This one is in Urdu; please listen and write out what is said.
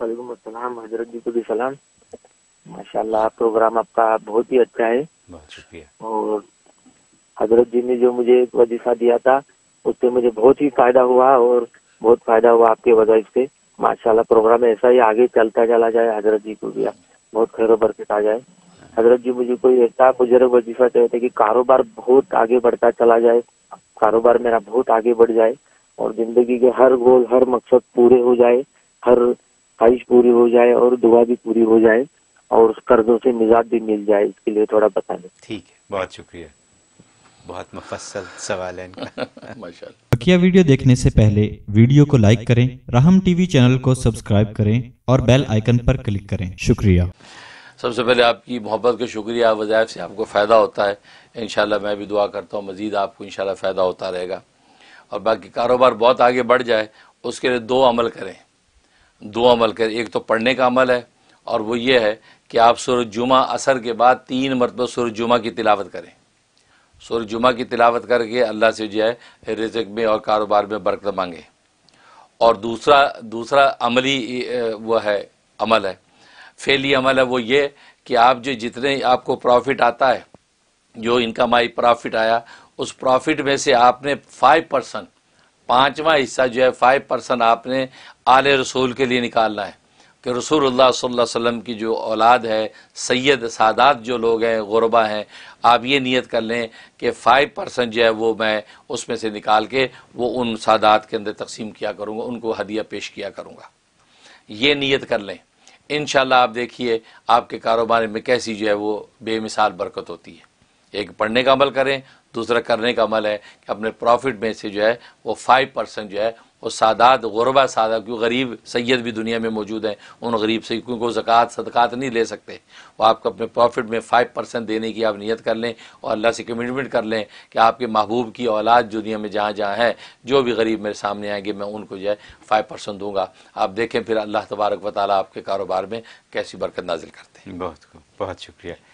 وعلیکم السلام حضرت جی کو بھی سلام ماشاء اللہ پروگرام آپ کا بہت ہی اچھا ہے اور حضرت جی نے جو مجھے وظیفہ دیا تھا اس سے مجھے بہت ہی فائدہ ہوا ہوا اور بہت فائدہ آپ کے وظائف سے ماشاء اللہ پروگرام ایسا ہی آگے چلتا چلا جائے حضرت جی کو بھی بہت خیر و برکت آ جائے حضرت جی مجھے کوئی ایسا بزرگ وظیفہ چاہیے تھا کہ کاروبار بہت آگے بڑھتا چلا جائے کاروبار میرا بہت آگے بڑھ جائے اور زندگی کے ہر گول ہر مقصد پورے ہو جائے ہر خواہش پوری ہو جائے اور دعا بھی پوری ہو جائے اور قرضوں سے نجات بھی مل جائے اس کے لیے تھوڑا بتا دیں ٹھیک ہے بہت شکریہ بہت مفصل سوال ہے بکیا ویڈیو دیکھنے سے پہلے ویڈیو کو لائک کریں رحم ٹی وی چینل کو سبسکرائب کریں اور بیل آئکن پر کلک کریں شکریہ سب سے پہلے آپ کی محبت کا شکریہ وظائف سے آپ کو فائدہ ہوتا ہے انشاءاللہ میں بھی دعا کرتا ہوں مزید آپ کو انشاءاللہ فائدہ ہوتا رہے گا اور باقی کاروبار بہت آگے بڑھ جائے اس کے لیے دو عمل کریں دو عمل کریں ایک تو پڑھنے کا عمل ہے اور وہ یہ ہے کہ آپ جمعہ اثر کے بعد تین مرتبہ جمعہ کی تلاوت کریں سورج جمعہ کی تلاوت کر کے اللہ سے جو ہے رزق میں اور کاروبار میں برکت مانگیں اور دوسرا دوسرا عملی وہ ہے عمل ہے فیلی عمل ہے وہ یہ کہ آپ جو جتنے آپ کو پروفٹ آتا ہے جو انکم آئی پرافٹ آیا اس پروفٹ میں سے آپ نے فائیو پرسن پانچواں حصہ جو ہے فائیو پرسن آپ نے آل رسول کے لیے نکالنا ہے کہ رسول اللہ صلی اللہ علیہ وسلم کی جو اولاد ہے سید سادات جو لوگ ہیں غربا ہیں آپ یہ نیت کر لیں کہ فائیو پرسن جو ہے وہ میں اس میں سے نکال کے وہ ان سادات کے اندر تقسیم کیا کروں گا ان کو ہدیہ پیش کیا کروں گا یہ نیت کر لیں انشاءاللہ آپ دیکھیے آپ کے کاروبار میں کیسی جو ہے وہ بے مثال برکت ہوتی ہے ایک پڑھنے کا عمل کریں دوسرا کرنے کا عمل ہے کہ اپنے پروفٹ میں سے جو ہے وہ فائیو پرسنٹ جو ہے وہ سادات غربہ سادہ کیوں غریب سید بھی دنیا میں موجود ہیں ان غریب سے کیونکہ زکوٰۃ صدقات نہیں لے سکتے وہ آپ کو اپنے پروفٹ میں فائیو پرسینٹ دینے کی آپ نیت کر لیں اور اللہ سے کمٹمنٹ کر لیں کہ آپ کے محبوب کی اولاد جو دنیا میں جہاں جہاں ہے جو بھی غریب میرے سامنے آئیں گے میں ان کو جو ہے فائیو پرسنٹ دوں گا آپ دیکھیں پھر اللہ تبارک و تعالیٰ آپ کے کاروبار میں کیسی برکت نازل کرتے ہیں بہت بہت شکریہ